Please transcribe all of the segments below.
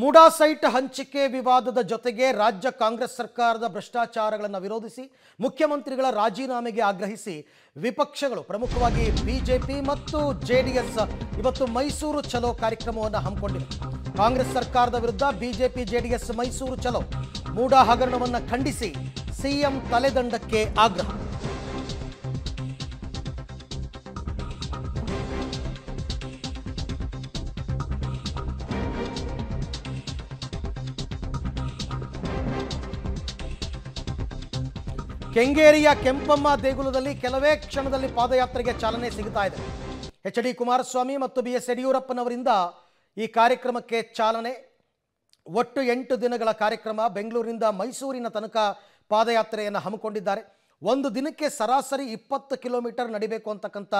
MUDA site ಹಂಚಿಕೆ ವಿವಾದದ ಜೊತೆಗೆ ರಾಜ್ಯ ಕಾಂಗ್ರೆಸ್ ಸರ್ಕಾರದ ಭ್ರಷ್ಟಾಚಾರಗಳನ್ನು ವಿರೋಧಿಸಿ ಮುಖ್ಯಮಂತ್ರಿಗಳ ರಾಜೀನಾಮೆಗೆ ಆಗ್ರಹಿಸಿ ವಿಪಕ್ಷಗಳು ಪ್ರಮುಖವಾಗಿ ಬಿಜೆಪಿ ಮತ್ತು ಜೆಡಿಎಸ್ ಇವತ್ತು ಮೈಸೂರು ಚಲೋ ಕಾರ್ಯಕ್ರಮವನ್ನು ಹಮ್ಮಿಕೊಂಡಿವೆ ಕಾಂಗ್ರೆಸ್ ಸರ್ಕಾರದ ವಿರುದ್ಧ ಬಿಜೆಪಿ ಜೆಡಿಎಸ್ ಮೈಸೂರು ಚಲೋ ಮೂಡಾ ಹಗರಣವನ್ನು ಖಂಡಿಸಿ ಸಿಎಂ ತಲೆದಂಡಕ್ಕೆ ಆಗ್ರಹ ಕೆಂಗೇರಿಯ ಕೆಂಪಮ್ಮ ದೇಗುಲದಲ್ಲಿ ಕೆಲವೇ ಕ್ಷಣದಲ್ಲಿ ಪಾದಯಾತ್ರೆಗೆ ಚಾಲನೆ ಸಿಗುತ್ತಾ ಇದೆ ಎಚ್ ಡಿ ಕುಮಾರಸ್ವಾಮಿ ಮತ್ತು ಬಿ ಎಸ್ ಯಡಿಯೂರಪ್ಪನವರಿಂದ ಈ ಕಾರ್ಯಕ್ರಮಕ್ಕೆ ಚಾಲನೆ ಒಟ್ಟು ಎಂಟು ದಿನಗಳ ಕಾರ್ಯಕ್ರಮ ಬೆಂಗಳೂರಿನಿಂದ ಮೈಸೂರಿನ ತನಕ ಪಾದಯಾತ್ರೆಯನ್ನು ಹಮ್ಮಿಕೊಂಡಿದ್ದಾರೆ ಒಂದು ದಿನಕ್ಕೆ ಸರಾಸರಿ ಇಪ್ಪತ್ತು ಕಿಲೋಮೀಟರ್ ನಡಿಬೇಕು ಅಂತಕ್ಕಂಥ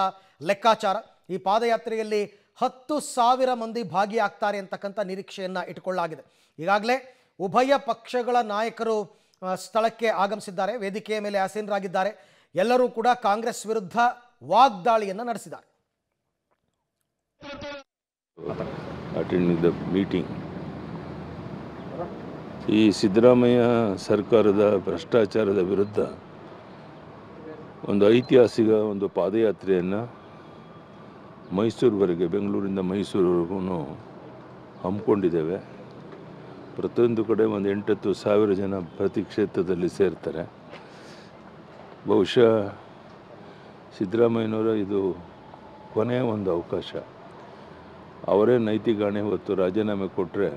ಲೆಕ್ಕಾಚಾರ ಈ ಪಾದಯಾತ್ರೆಯಲ್ಲಿ ಹತ್ತು ಸಾವಿರ ಮಂದಿ ಭಾಗಿಯಾಗ್ತಾರೆ ಅಂತಕ್ಕಂಥ ನಿರೀಕ್ಷೆಯನ್ನು ಇಟ್ಟುಕೊಳ್ಳಲಾಗಿದೆ ಈಗಾಗಲೇ ಉಭಯ ಪಕ್ಷಗಳ ನಾಯಕರು ಸ್ಥಳಕ್ಕೆ ಆಗಮಿಸಿದ್ದಾರೆ ವೇದಿಕೆಯ ಮೇಲೆ ಆಸೀನರಾಗಿದ್ದಾರೆ ಎಲ್ಲರೂ ಕೂಡ ಕಾಂಗ್ರೆಸ್ ವಿರುದ್ಧ ವಾಗ್ದಾಳಿಯನ್ನು ನಡೆಸಿದ್ದಾರೆ ಈ ಸಿದ್ದರಾಮಯ್ಯ ಸರ್ಕಾರದ ಭ್ರಷ್ಟಾಚಾರದ ವಿರುದ್ಧ ಒಂದು ಐತಿಹಾಸಿಕ ಒಂದು ಪಾದಯಾತ್ರೆಯನ್ನು ಮೈಸೂರುವರೆಗೆ ಬೆಂಗಳೂರಿಂದ ಮೈಸೂರುವರೆಗೂ ಹಮ್ಮಿಕೊಂಡಿದ್ದೇವೆ ಪ್ರತಿಯೊಂದು ಕಡೆ ಒಂದು ಎಂಟತ್ತು ಸಾವಿರ ಜನ ಪ್ರತಿ ಕ್ಷೇತ್ರದಲ್ಲಿ ಸೇರ್ತಾರೆ ಬಹುಶಃ ಸಿದ್ದರಾಮಯ್ಯನವರ ಇದು ಕೊನೆಯ ಒಂದು ಅವಕಾಶ ಅವರೇ ನೈತಿಕಾಣೆ ಹೊತ್ತು ರಾಜೀನಾಮೆ ಕೊಟ್ಟರೆ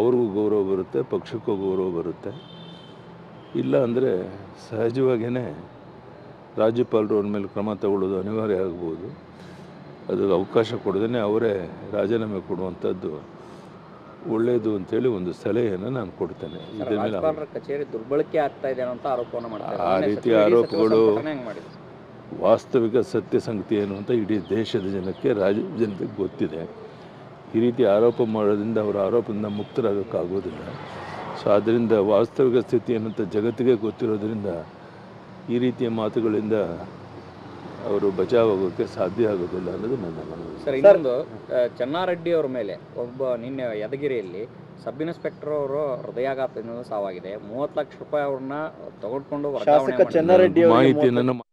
ಅವ್ರಿಗೂ ಗೌರವ ಬರುತ್ತೆ ಪಕ್ಷಕ್ಕೂ ಗೌರವ ಬರುತ್ತೆ ಇಲ್ಲ ಅಂದರೆ ಸಹಜವಾಗಿಯೇ ರಾಜ್ಯಪಾಲರು ಅವ್ರ ಮೇಲೆ ಕ್ರಮ ತಗೊಳ್ಳೋದು ಅನಿವಾರ್ಯ ಆಗ್ಬೋದು ಅದು ಅವಕಾಶ ಕೊಡದೇ ಅವರೇ ರಾಜೀನಾಮೆ ಕೊಡುವಂಥದ್ದು ಒಳ್ಳೆಯದು ಅಂತೇಳಿ ಒಂದು ಸಲಹೆಯನ್ನು ನಾನು ಕೊಡ್ತೇನೆ ಕಚೇರಿ ದುರ್ಬಳಕೆ ಆಗ್ತಾ ಇದೆ ಅಂತ ಆರೋಪವನ್ನು ಮಾಡ್ತಾರೆ ಆ ರೀತಿ ಆರೋಪಗಳು ವಾಸ್ತವಿಕ ಸತ್ಯ ಸಂಗತಿ ಏನು ಅಂತ ಇಡೀ ದೇಶದ ಜನಕ್ಕೆ ರಾಜ್ಯ ಜನತೆಗೆ ಗೊತ್ತಿದೆ ಈ ರೀತಿ ಆರೋಪ ಮಾಡೋದ್ರಿಂದ ಅವರ ಆರೋಪದಿಂದ ಮುಕ್ತರಾಗೋಕ್ಕಾಗೋದಿಲ್ಲ ಸೊ ಆದ್ದರಿಂದ ವಾಸ್ತವಿಕ ಸ್ಥಿತಿ ಏನಂತ ಜಗತ್ತಿಗೆ ಗೊತ್ತಿರೋದ್ರಿಂದ ಈ ರೀತಿಯ ಮಾತುಗಳಿಂದ ಅವರು ಬಚಾವಾಗೋಕ್ಕೆ ಸಾಧ್ಯ ಆಗೋದಿಲ್ಲ ಅನ್ನೋದು ನನ್ನ ಸರ್ ಇನ್ನೊಂದು ಚನ್ನಾರೆಡ್ಡಿ ಅವರ ಮೇಲೆ ಒಬ್ಬ ನಿನ್ನೆ ಯದಗಿರಿಯಲ್ಲಿ ಸಬ್ ಇನ್ಸ್ಪೆಕ್ಟರ್ ಅವರು ಹೃದಯಾಘಾತದಿಂದ ಸಾವಾಗಿದೆ ಮೂವತ್ತು ಲಕ್ಷ ರೂಪಾಯಿ ಅವ್ರನ್ನ ತಗೊಂಡ್ಕೊಂಡು ಮಾಹಿತಿ